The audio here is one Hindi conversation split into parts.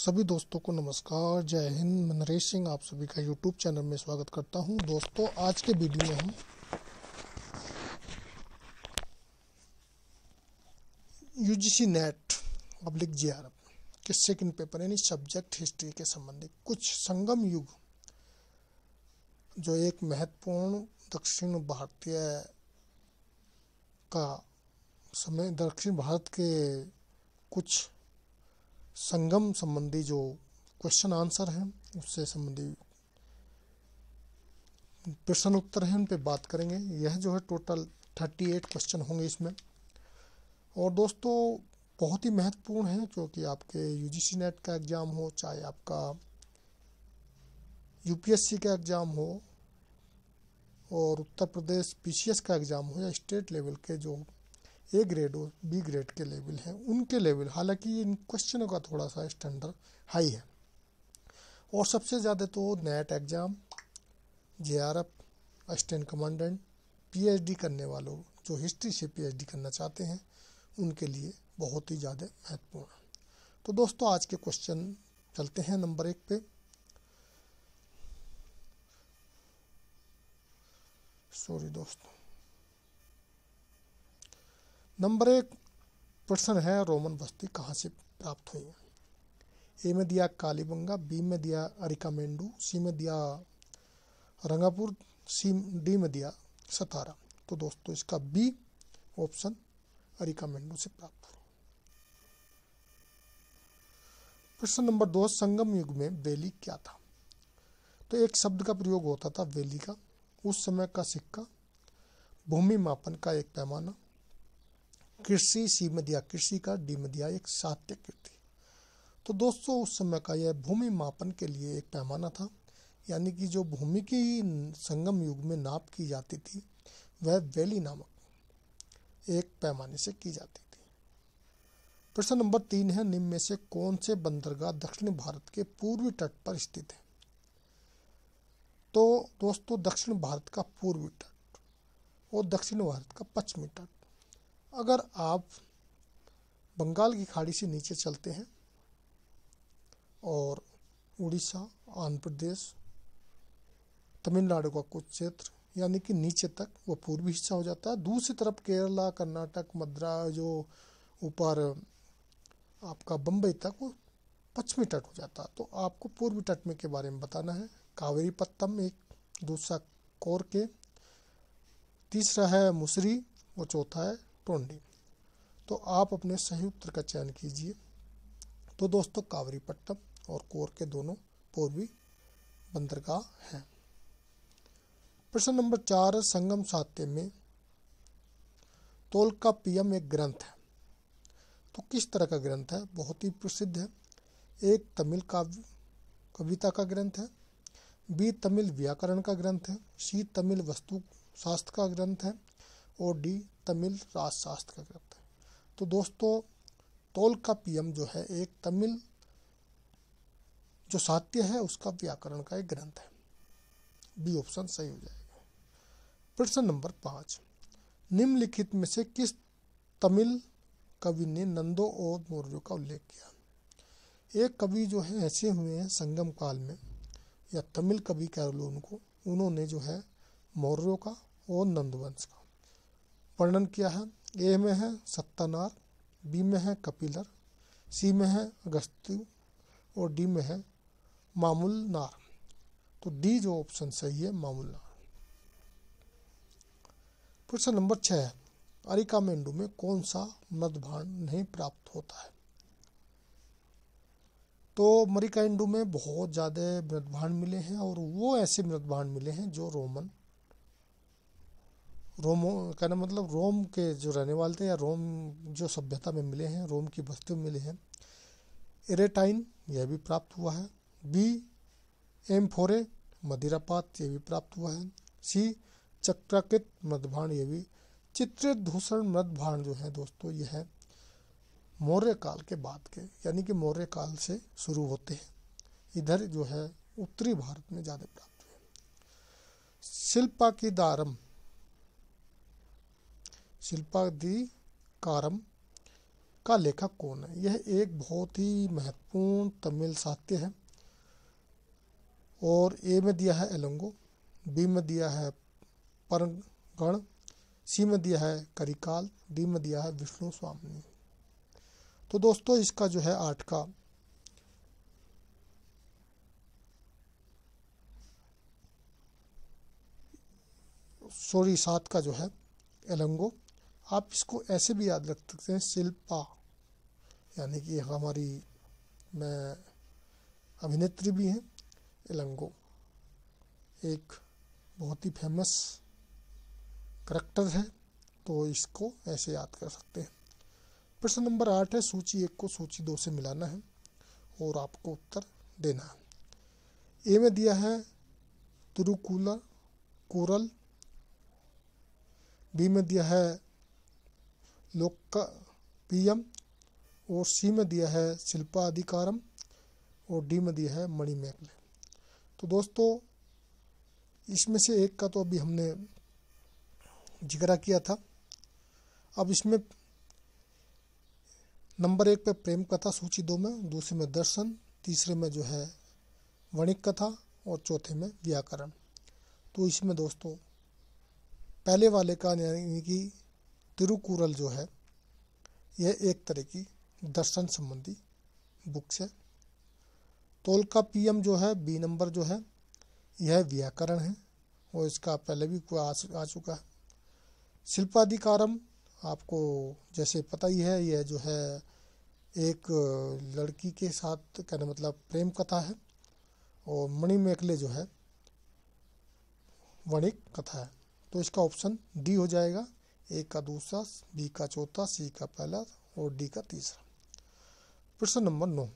सभी दोस्तों को नमस्कार जय हिंद मैं नरेश सिंह आप सभी का यूट्यूब चैनल में स्वागत करता हूं दोस्तों आज के वीडियो में हम UGC net public J K second paper यानी सब्जेक्ट हिस्ट्री के संबंधित कुछ संगम युग जो एक महत्वपूर्ण दक्षिण भारतीय का समय दक्षिण भारत के कुछ संगम संबंधी जो क्वेश्चन आंसर हैं उससे संबंधी प्रश्न उत्तर हैं उन पर बात करेंगे यह जो है टोटल थर्टी एट क्वेश्चन होंगे इसमें और दोस्तों बहुत ही महत्वपूर्ण है क्योंकि आपके सी नेट का एग्ज़ाम हो चाहे आपका सी का एग्ज़ाम हो और उत्तर प्रदेश एस का एग्ज़ाम हो या स्टेट लेवल के जो ए ग्रेड और बी ग्रेड के लेवल हैं उनके लेवल हालांकि इन क्वेश्चनों का थोड़ा सा स्टैंडर्ड हाई है और सबसे ज़्यादा तो NET exam J R F assistant commandant PhD करने वालों जो हिस्ट्री से पीएचडी करना चाहते हैं उनके लिए बहुत ही ज़्यादा महत्वपूर्ण तो दोस्तों आज के क्वेश्चन चलते हैं नंबर एक पे सॉरी दोस्तों नंबर एक प्रश्न है रोमन बस्ती कहाँ से प्राप्त हुई है ए में दिया कालीबंगा बी में दिया अरिकामेंडू सी में दिया रंगापुर सी डी में दिया सतारा तो दोस्तों इसका बी ऑप्शन अरिकामेंडू से प्राप्त हुआ प्रश्न नंबर दो संगम युग में वेली क्या था तो एक शब्द का प्रयोग होता था वेली का उस समय का सिक्का भूमि मापन का एक पैमाना कृषि सीमदिया कृषि का डी मध्या एक सात्य युक्ति तो दोस्तों उस समय का यह भूमि मापन के लिए एक पैमाना था यानी कि जो भूमि की संगम युग में नाप की जाती थी वह वैली नामक एक पैमाने से की जाती थी प्रश्न नंबर तीन है निम्न में से कौन से बंदरगाह दक्षिण भारत के पूर्वी तट पर स्थित है तो दोस्तों दक्षिण भारत का पूर्वी तट और दक्षिण भारत का पश्चिमी तट अगर आप बंगाल की खाड़ी से नीचे चलते हैं और उड़ीसा आंध्र प्रदेश तमिलनाडु का कुछ क्षेत्र यानी कि नीचे तक वो पूर्वी हिस्सा हो जाता है दूसरी तरफ केरला कर्नाटक मद्रा जो ऊपर आपका बम्बई तक वो पश्चिमी तट हो जाता है तो आपको पूर्वी तट में के बारे में बताना है कावेरी पत्तम एक दूसरा कोर के तीसरा है मुसरी और चौथा है टोंडी तो आप अपने सही उत्तर का चयन कीजिए तो दोस्तों कावरीपट्टम और कोर के दोनों पूर्वी बंदरगाह हैं प्रश्न नंबर चार संगम साहित्य में तोल का पीएम एक ग्रंथ है तो किस तरह का ग्रंथ है बहुत ही प्रसिद्ध है एक तमिल काव्य कविता का ग्रंथ है बी तमिल व्याकरण का ग्रंथ है सी तमिल वस्तु शास्त्र का ग्रंथ है और डी तमिल राजशास्त्र का ग्रंथ है तो दोस्तों तोल का पीएम जो है एक तमिल जो साहित्य है उसका व्याकरण का एक ग्रंथ है बी ऑप्शन सही हो जाएगा प्रश्न नंबर पांच निम्नलिखित में से किस तमिल कवि ने नंदो और मौर्यों का उल्लेख किया एक कवि जो है ऐसे हुए हैं संगम काल में या तमिल कवि कह लो उनको उन्होंने जो है मौर्यों का और नंदवंश का वर्णन किया है ए में है सत्तानार बी में है कपिलर सी में है अगस्त्यु और डी में है मामूल नार तो डी जो ऑप्शन सही है मामूल नार प्रश्न नंबर छः है अरिका मेंडू में कौन सा मृत नहीं प्राप्त होता है तो मरिकाइंडू में बहुत ज़्यादा मृतभांड मिले हैं और वो ऐसे मृतभांड मिले हैं जो रोमन रोमो कहना मतलब रोम के जो रहने वाले थे या रोम जो सभ्यता में मिले हैं रोम की बस्तियों में मिले हैं एरेटाइन यह भी प्राप्त हुआ है बी एम फोरे मदिरापात यह भी प्राप्त हुआ है सी चक्राकृत मृदभाण यह भी चित्रित धूषण मृदभाण जो है दोस्तों यह है मौर्य काल के बाद के यानी कि मौर्य काल से शुरू होते हैं इधर जो है उत्तरी भारत में ज़्यादा प्राप्त हुए शिल्पा की दारम शिल्पाधिकारम का लेखक कौन है यह एक बहुत ही महत्वपूर्ण तमिल साहित्य है और ए में दिया है एलंगो बी में दिया है परगण सी में दिया है करिकाल डी में दिया है विष्णु स्वामी तो दोस्तों इसका जो है आठ का सॉरी सात का जो है एलंगो आप इसको ऐसे भी याद रख सकते हैं शिल्पा यानी कि हमारी मैं अभिनेत्री भी हैं इलंगो एक बहुत ही फेमस करैक्टर है तो इसको ऐसे याद कर सकते हैं प्रश्न नंबर आठ है सूची एक को सूची दो से मिलाना है और आपको उत्तर देना है ए में दिया है तुरुकूला कोरल बी में दिया है लोक का पीएम और सी में दिया है शिल्पा अधिकारम और डी में दिया है मणि मैकले तो दोस्तों इसमें से एक का तो अभी हमने जिक्र किया था अब इसमें नंबर एक पे प्रेम कथा सूची दो में दूसरे में दर्शन तीसरे में जो है वणिक कथा और चौथे में व्याकरण तो इसमें दोस्तों पहले वाले का यानी कि तिरुकुरल जो है यह एक तरह की दर्शन संबंधी बुक्स है तोल का पीएम जो है बी नंबर जो है यह व्याकरण है और इसका पहले भी आ, आ चुका है शिल्पाधिकारम आपको जैसे पता ही है यह जो है एक लड़की के साथ कहने मतलब प्रेम कथा है और मणि मेखले जो है वणिक कथा है तो इसका ऑप्शन डी हो जाएगा ए का दूसरा बी का चौथा सी का पहला और डी का तीसरा प्रश्न नंबर नौ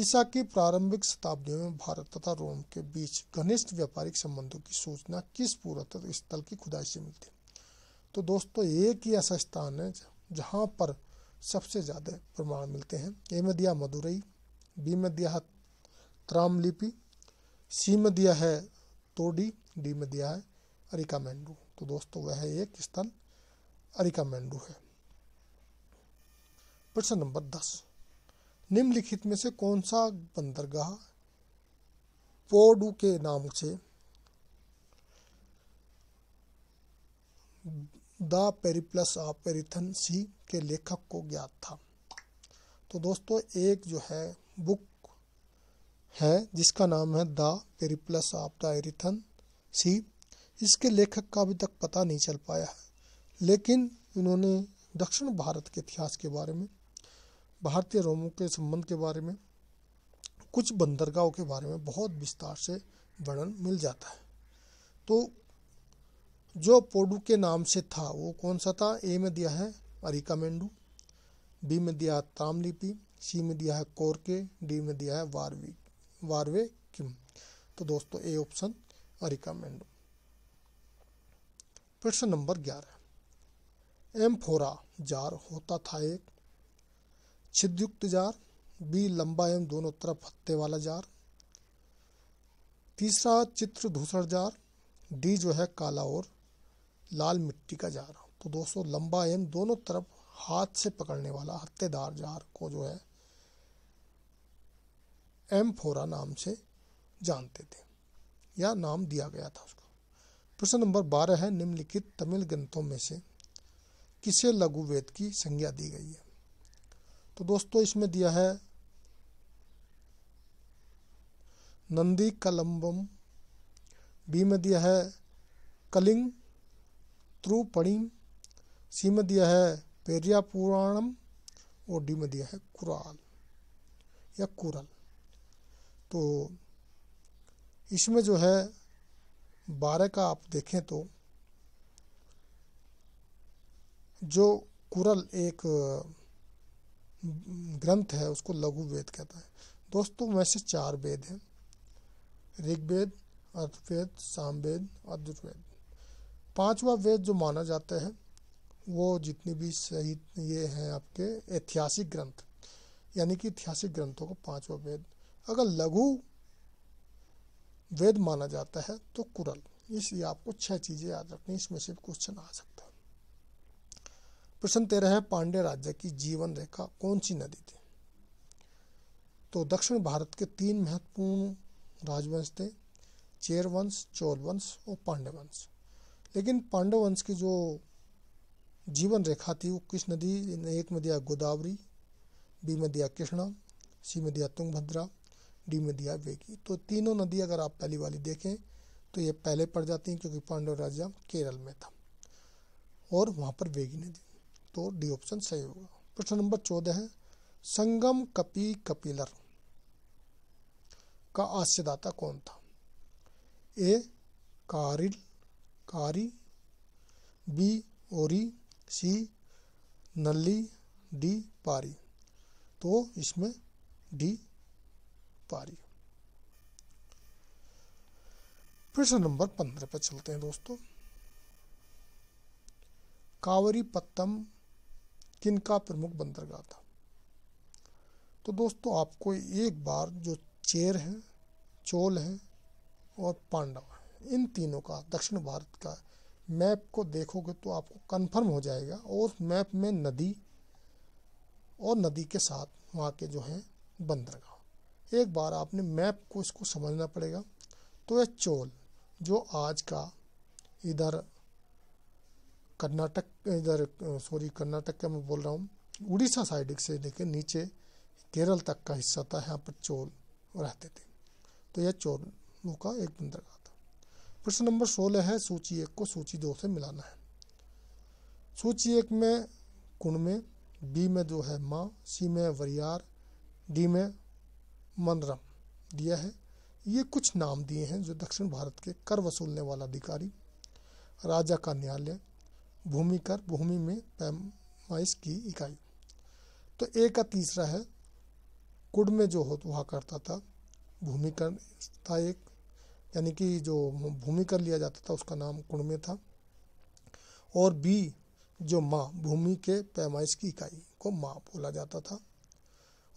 ईसा की प्रारंभिक शताब्दियों में भारत तथा रोम के बीच घनिष्ठ व्यापारिक संबंधों की सूचना किस पुरातत्व स्थल की खुदाई से मिलती है तो दोस्तों एक ही ऐसा स्थान है जहाँ पर सबसे ज़्यादा प्रमाण मिलते हैं ए में दिया मदुरई बी में दिया है त्रामलिपि सी में दिया है तोडी डी में दिया है अरिकामेंडू तो दोस्तों वह एक स्थल अरिकामेंडू है प्रश्न नंबर दस निम्नलिखित में से कौन सा बंदरगाह पोडू के नाम से the Periplus of Erythraean sea के लेखक को ज्ञात था तो दोस्तों एक जो है बुक है जिसका नाम है the Periplus of the Erythraean sea इसके लेखक का अभी तक पता नहीं चल पाया है लेकिन इन्होंने दक्षिण भारत के इतिहास के बारे में भारतीय रोमों के संबंध के बारे में कुछ बंदरगाहों के बारे में बहुत विस्तार से वर्णन मिल जाता है तो जो पोडू के नाम से था वो कौन सा था ए में दिया है अरिकामेंडू बी में दिया है तामलिपि सी में दिया है कोरके डी में दिया है वारवी वारवे किम तो दोस्तों ए ऑप्शन अरिकामेंडू प्रश्न नंबर ग्यारह एम्फोरा जार होता था एक छिद्रयुक्त जार बी लंबा एम दोनों तरफ हत्ते वाला जार तीसरा चित्र धूसर जार डी जो है काला और लाल मिट्टी का जार तो दोस्तों लंबा एम दोनों तरफ हाथ से पकड़ने वाला हत्तेदार जार को जो है एम फोरा नाम से जानते थे या नाम दिया गया था उसको प्रश्न नंबर बारह है निम्नलिखित तमिल ग्रंथों में से किसे लघु वेद की संज्ञा दी गई है तो दोस्तों इसमें दिया है नंदी कलम्बम बी में दिया है कलिंग त्रुपणिम सी में दिया है पेरिया पुराणम और डी में दिया है कुराल या कुरल तो इसमें जो है बारह का आप देखें तो जो कुरल एक ग्रंथ है उसको लघु वेद कहता है दोस्तों वैसे चार वेद हैं ऋग्वेद अर्थवेद सामवेद अद्वैत पांचवा वेद जो माना जाता है वो जितने भी सही ये हैं आपके ऐतिहासिक ग्रंथ यानी कि ऐतिहासिक ग्रंथों का पांचवा वेद अगर लघु वेद माना जाता है तो कुरल इसलिए आपको छह चीजें याद रखनी इसमें से क्वेश्चन आ सकता है प्रश्न तेरह है पांडे राज्य की जीवन रेखा कौन सी नदी थी तो दक्षिण भारत के तीन महत्वपूर्ण राजवंश थे चेर वंश चोल वंश और पांडे वंश लेकिन पांडव वंश की जो जीवन रेखा थी वो किस नदी एक में दिया गोदावरी बी में दिया कृष्णा सी में दिया तुंगभद्रा डी में दिया वेगी तो तीनों नदी अगर आप पहली वाली देखें तो ये पहले पड़ जाती हैं क्योंकि पांडव राजा केरल में था और वहाँ पर वेगी नदी तो डी ऑप्शन सही होगा प्रश्न नंबर चौदह है संगम कपी कपिलर का आस्यदाता कौन था ए कारिल कारी बी ओरी सी नली डी पारी तो इसमें डी पा प्रश्न नंबर पंद्रह पर चलते हैं दोस्तों कावरी पत्तम किनका प्रमुख बंदरगाह था तो दोस्तों आपको एक बार जो चेर है चोल है और पांडव इन तीनों का दक्षिण भारत का मैप को देखोगे तो आपको कन्फर्म हो जाएगा और मैप में नदी और नदी के साथ वहाँ के जो हैं बंदरगाह एक बार आपने मैप को इसको समझना पड़ेगा तो यह चोल जो आज का इधर कर्नाटक इधर सॉरी कर्नाटक का मैं बोल रहा हूँ उड़ीसा साइड से लेकर नीचे केरल तक का हिस्सा था यहाँ पर चोल रहते थे तो यह चोलों का एक बंदरगाह था प्रश्न नंबर सोलह है सूची एक को सूची दो से मिलाना है सूची एक में कुण में बी में जो है माँ सी में वरियार डी में मनरम दिया है ये कुछ नाम दिए हैं जो दक्षिण भारत के कर वसूलने वाला अधिकारी राजा का न्यायालय भूमि कर भूमि में पैमाइश की इकाई तो एक का तीसरा है कुड में जो हो हुआ करता था भूमि कर था एक यानी कि जो भूमि कर लिया जाता था उसका नाम कुड़ में था और बी जो माँ भूमि के पैमाइश की इकाई को माँ बोला जाता था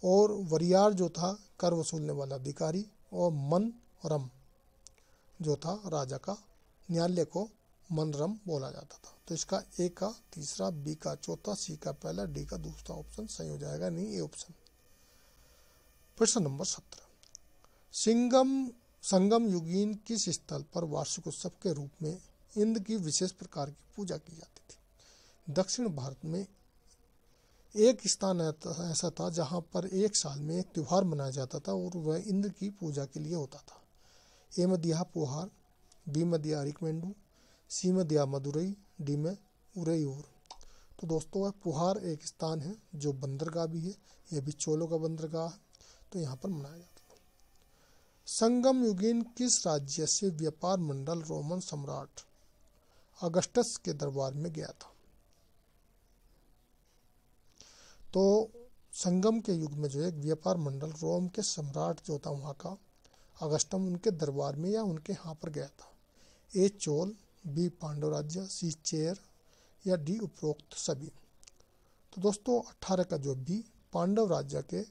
और वरियार जो था कर वसूलने वाला अधिकारी और मन रम जो था राजा का न्यायालय को मनरम बोला जाता था तो इसका ए का तीसरा बी का चौथा सी का पहला डी का दूसरा ऑप्शन सही हो जाएगा नहीं ए ऑप्शन प्रश्न नंबर सत्रह सिंगम संगम युगीन किस स्थल पर वार्षिक उत्सव के रूप में इंद्र की विशेष प्रकार की पूजा की जाती थी दक्षिण भारत में एक स्थान ऐसा था जहाँ पर एक साल में एक त्यौहार मनाया जाता था और वह इंद्र की पूजा के लिए होता था ए मदिया पोहार बी मदिया रिकमेंडू सी मदिया मदुरई डी में उरईयूर तो दोस्तों वह पुहार एक स्थान है जो बंदरगाह भी है यह भी चोलों का बंदरगाह है तो यहाँ पर मनाया जाता है संगम युगीन किस राज्य से व्यापार मंडल रोमन सम्राट अगस्टस के दरबार में गया था तो संगम के युग में जो है व्यापार मंडल रोम के सम्राट जो था वहाँ का अगस्टम उनके दरबार में या उनके यहाँ पर गया था ए चोल बी पांडवराज्य सी चेयर या डी उपरोक्त सभी तो दोस्तों अठारह का जो बी पांडव राज्य के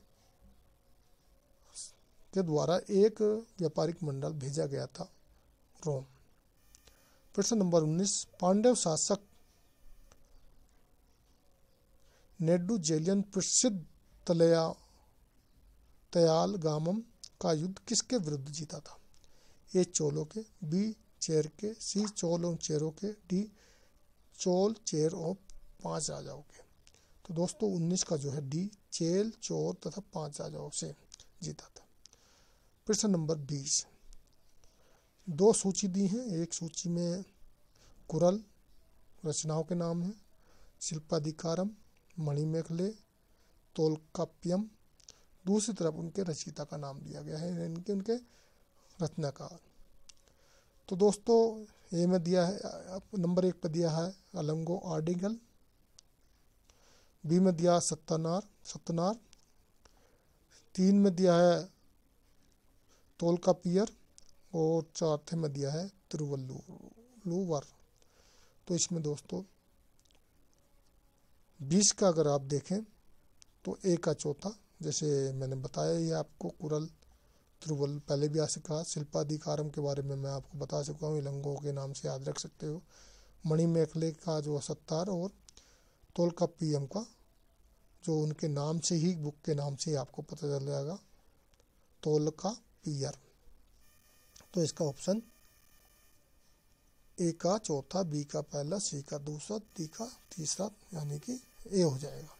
के द्वारा एक व्यापारिक मंडल भेजा गया था रोम प्रश्न नंबर उन्नीस पांडव शासक नेडू जेलियन प्रसिद्ध तलया तयाल गामम का युद्ध किसके विरुद्ध जीता था ए चोलों के बी चेर के सी चोलों चेरों के डी चोल चेर और पांच राजाओं के तो दोस्तों उन्नीस का जो है डी चेल चोर तथा पांच राजाओं से जीता था प्रश्न नंबर बीस दो सूची दी हैं एक सूची में कुरल रचनाओं के नाम हैं शिल्पाधिकारम मणिमेखले तोलकाप्यम दूसरी तरफ उनके रचिता का नाम दिया गया है इनके उनके रचनाकार तो दोस्तों ये में दिया है नंबर एक पर दिया है अलंगो आर्डिगल बी में दिया सत्यनार सत्यनार तीन में दिया है तोल का पियर और चौथे में दिया है तिरुवल्लुवर तो इसमें दोस्तों बीस का अगर आप देखें तो ए का चौथा जैसे मैंने बताया ही आपको कुरल त्रुवल पहले भी आ सका शिल्पाधिकारम के बारे में मैं आपको बता चुका हूँ इलंगों के नाम से याद रख सकते हो मणि मेखले का जो सत्तार और तोल का पीएम का जो उनके नाम से ही बुक के नाम से ही आपको पता चल जाएगा तोल का पीयर तो इसका ऑप्शन ए का चौथा बी का पहला सी का दूसरा डी का तीसरा यानी कि ए हो जाएगा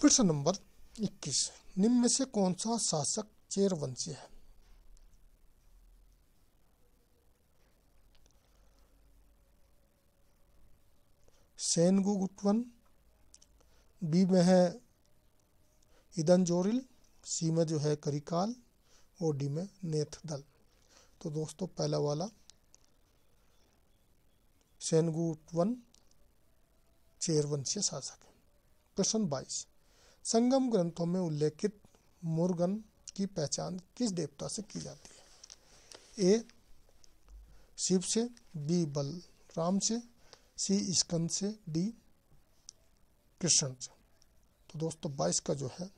प्रश्न नंबर 21 निम्न में से कौन सा शासक चेरवंशी है सेनगु गुटवन बी में है इदन जोरिल सी में जो है करिकाल और डी में नेथ दल तो दोस्तों पहला वाला सेनगुटवन चेयरवंशीय शासक है प्रश्न बाईस संगम ग्रंथों में उल्लेखित मुर्गन की पहचान किस देवता से की जाती है ए शिव से बी बलराम से सी स्कंद से डी कृष्ण से तो दोस्तों बाईस का जो है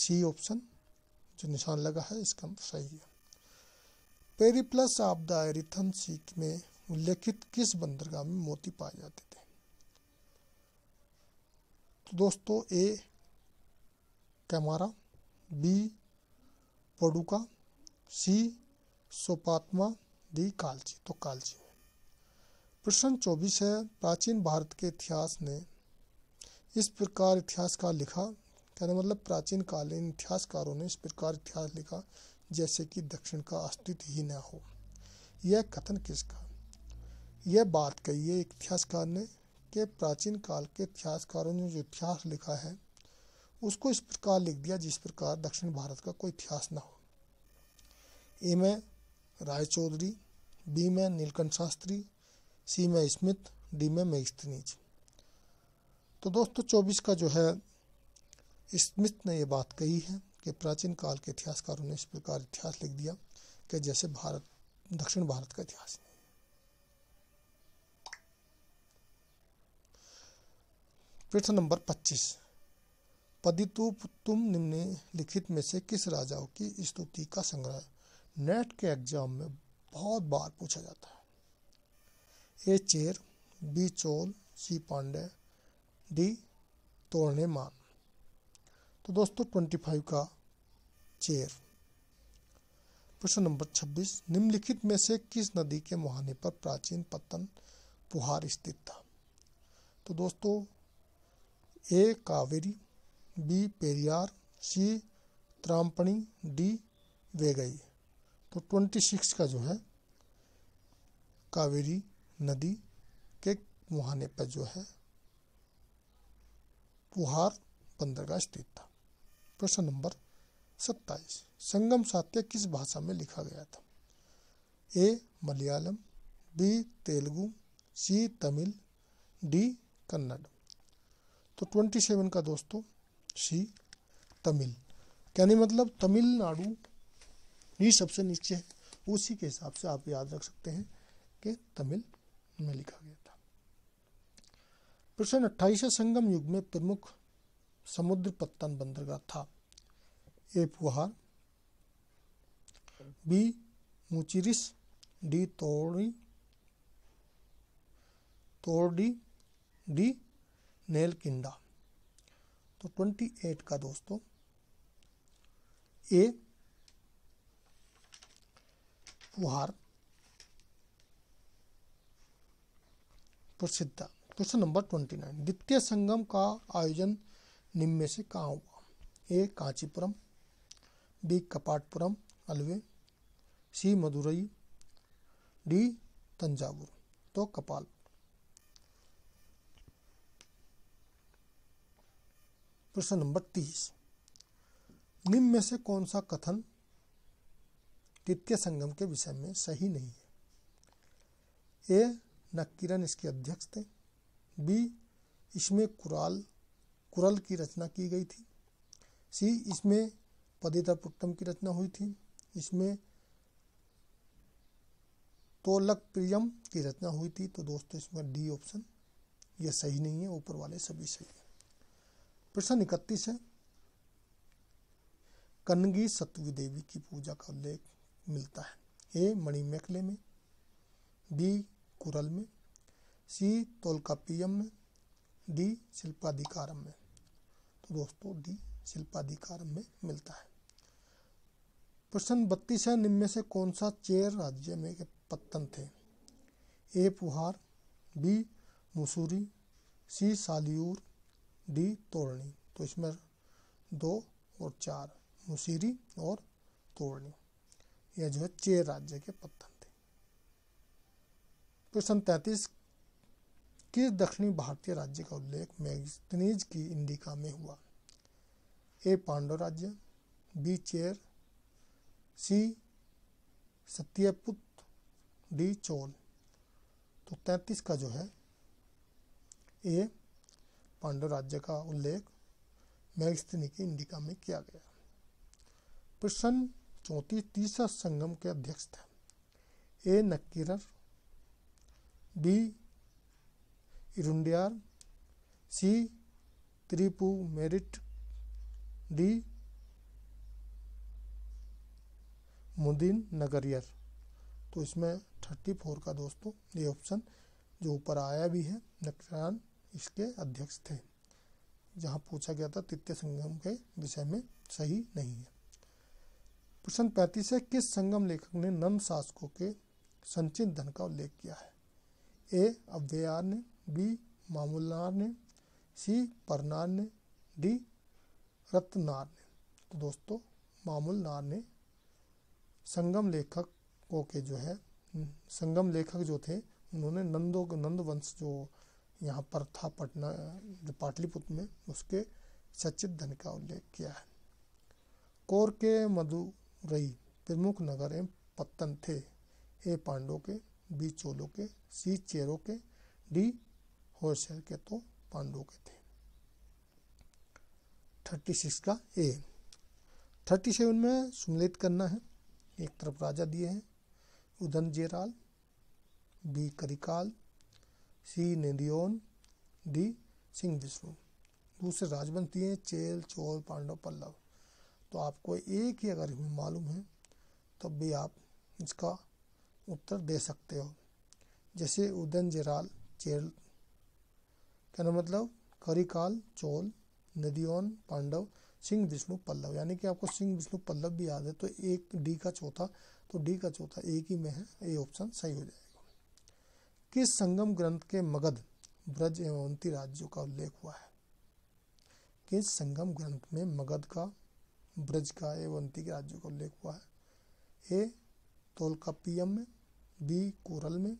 सी ऑप्शन जो निशान लगा है स्कंद मतलब सही है Periplus of the Erythraean sea में उल्लेखित किस बंदरगाह में मोती पाए जाते तो दोस्तों A Camara B Poduca C Sopatma D Kalchi तो कालची में प्रश्न चौबीस है प्राचीन भारत के इतिहास ने इस प्रकार इतिहास का लिखा कहने मतलब प्राचीन कालीन इतिहासकारों ने इस प्रकार इतिहास लिखा जैसे कि दक्षिण का अस्तित्व ही न हो यह कथन किसका यह बात कही है इतिहासकार ने के प्राचीन काल के इतिहासकारों ने जो इतिहास लिखा है उसको इस प्रकार लिख दिया जिस प्रकार दक्षिण भारत का कोई इतिहास ना हो ए में रायचौधरी बी में नीलकंठ शास्त्री सी में स्मिथ डी में मेघस्तनीज तो दोस्तों चौबीस का जो है स्मिथ ने ये बात कही है कि प्राचीन काल के इतिहासकारों ने इस प्रकार इतिहास लिख दिया कि जैसे भारत दक्षिण भारत का इतिहास है प्रश्न नंबर पच्चीस पदितु तुम लिखित में से किस राजाओं की स्तुति का संग्रह नेट के एग्जाम में बहुत बार पूछा जाता है A Chera B Chola C Pandya D तोड़ने मान तो दोस्तों ट्वेंटी फाइव का चेर प्रश्न नंबर छब्बीस निम्नलिखित में से किस नदी के मुहाने पर प्राचीन पतन पुहार स्थित था तो दोस्तों A Kaveri B Periyar C Tamraparni D Vaigai तो ट्वेंटी सिक्स का जो है कावेरी नदी के मुहाने पर जो है पुहार बंदरगाह स्थित था प्रश्न नंबर सत्ताईस संगम सात्य किस भाषा में लिखा गया था A Malayalam B Telugu C Tamil D Kannada तो ट्वेंटी सेवन का दोस्तों सी तमिल नहीं मतलब तमिलनाडु ही सबसे नीचे है उसी के हिसाब से आप याद रख सकते हैं कि तमिल में लिखा गया था प्रश्न अट्ठाईस संगम युग में प्रमुख समुद्र पत्तन बंदरगाह था ए पुहार बी मुचिरिस डी तोड़ी तोड़ी डी नेल किंडा तो ट्वेंटी एट का दोस्तों ए फुहार प्रसिद्ध क्वेश्चन नंबर ट्वेंटी नाइन द्वितीय संगम का आयोजन निम्न से कहाँ हुआ ए कांचीपुरम बी कपाटपुरम अलवे सी मदुरई डी तंजावुर तो कपाल प्रश्न नंबर तीस निम्न में से कौन सा कथन द्वितीय संगम के विषय में सही नहीं है ए नक्कीरन इसके अध्यक्ष थे बी इसमें कुराल कुरल की रचना की गई थी सी इसमें पदेतर पुट्टम की रचना हुई थी इसमें तोलक प्रियम की रचना हुई थी तो दोस्तों इसमें डी ऑप्शन ये सही नहीं है ऊपर वाले सभी सही हैं प्रश्न इकतीस है कनगी सत्वी देवी की पूजा का उल्लेख मिलता है ए मणिमेखले में बी कुरल में सी तोलकापियम में डी शिल्पाधिकारम में तो दोस्तों डी शिल्पाधिकारम में मिलता है प्रश्न बत्तीस है निम्न से कौन सा चेर राज्य में के पत्तन थे ए पुहार बी मुसूरी सी सालियूर डी तोड़नी तो इसमें दो और चार मुसीरी और तोड़नी यह जो है चेर राज्य के पत्थन थे प्रश्न तो तैतीस किस दक्षिणी भारतीय राज्य का उल्लेख मैगनीज की इंडिका में हुआ ए पांडव राज्य B Chera C Satiyaputa D Chola तो तैतीस का जो है ए पांडव राज्य का उल्लेख की इंडिका में किया गया प्रश्न चौथी तीसरा संगम के अध्यक्ष थे ए नक्कीर बी इरुंडियार सी त्रिपु मेरिट डी मुदीन नगरियर तो इसमें थर्टी फोर का दोस्तों ये ऑप्शन जो ऊपर आया भी है नक्रान इसके अध्यक्ष थे जहाँ पूछा गया था तृतीय संगम के विषय में सही नहीं है प्रश्न पैंतीस है किस संगम लेखक ने नंद शासकों के संचित धन का उल्लेख किया है ए अव्ययार ने बी मामूलनार ने सी परनार ने डी रत्नार ने तो दोस्तों मामूलनार ने संगम लेखकों के जो है संगम लेखक जो थे उन्होंने नंदो नंद वंश जो यहाँ पर था पटना जो पाटलिपुत्र में उसके सचित धन का उल्लेख किया है कौर के मधुरई प्रमुख नगर एवं पत्तन थे ए पांडो के बी चोलो के सी चेरो के डी होशर के तो पांडो के थे थर्टी सिक्स का ए थर्टी सेवन में सुमलित करना है एक तरफ राजा दिए हैं उदन जेराल बी करिकाल सी सीनेदियोन डी सिंह विष्णु दूसरे राजवंश दिए चेल चोल पांडव पल्लव तो आपको एक ही अगर मालूम है तब भी आप इसका उत्तर दे सकते हो जैसे उदन जराल चेल कहना मतलब करिकाल चोल नदियोन पांडव सिंह विष्णु पल्लव यानी कि आपको सिंह विष्णु पल्लव भी याद है तो एक डी का चौथा तो डी का चौथा एक ही में है ये ऑप्शन सही हो जाएगा किस संगम ग्रंथ के मगध ब्रज एवंती राज्यों का उल्लेख हुआ है किस संगम ग्रंथ में मगध का ब्रज का एवंती के राज्यों का उल्लेख हुआ है ए तोलकापियम में बी कोरल में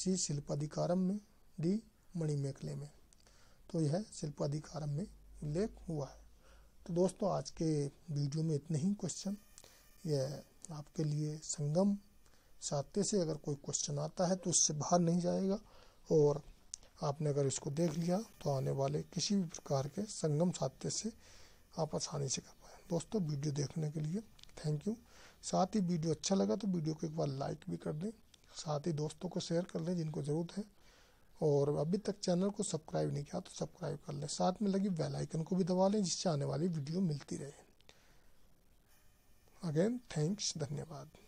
सी शिल्पाधिकारम में डी मणिमेखले में तो यह शिल्पाधिकारम में उल्लेख हुआ है तो दोस्तों आज के वीडियो में इतने ही क्वेश्चन यह आपके लिए संगम सातवें से अगर कोई क्वेश्चन आता है तो उससे बाहर नहीं जाएगा और आपने अगर इसको देख लिया तो आने वाले किसी भी प्रकार के संगम सात्य से आप आसानी से कर पाए दोस्तों वीडियो देखने के लिए थैंक यू साथ ही वीडियो अच्छा लगा तो वीडियो को एक बार लाइक भी कर दें साथ ही दोस्तों को शेयर कर लें जिनको ज़रूरत है और अभी तक चैनल को सब्सक्राइब नहीं किया तो सब्सक्राइब कर लें साथ में लगी बेल आइकन को भी दबा लें जिससे आने वाली वीडियो मिलती रहे अगेन थैंक्स धन्यवाद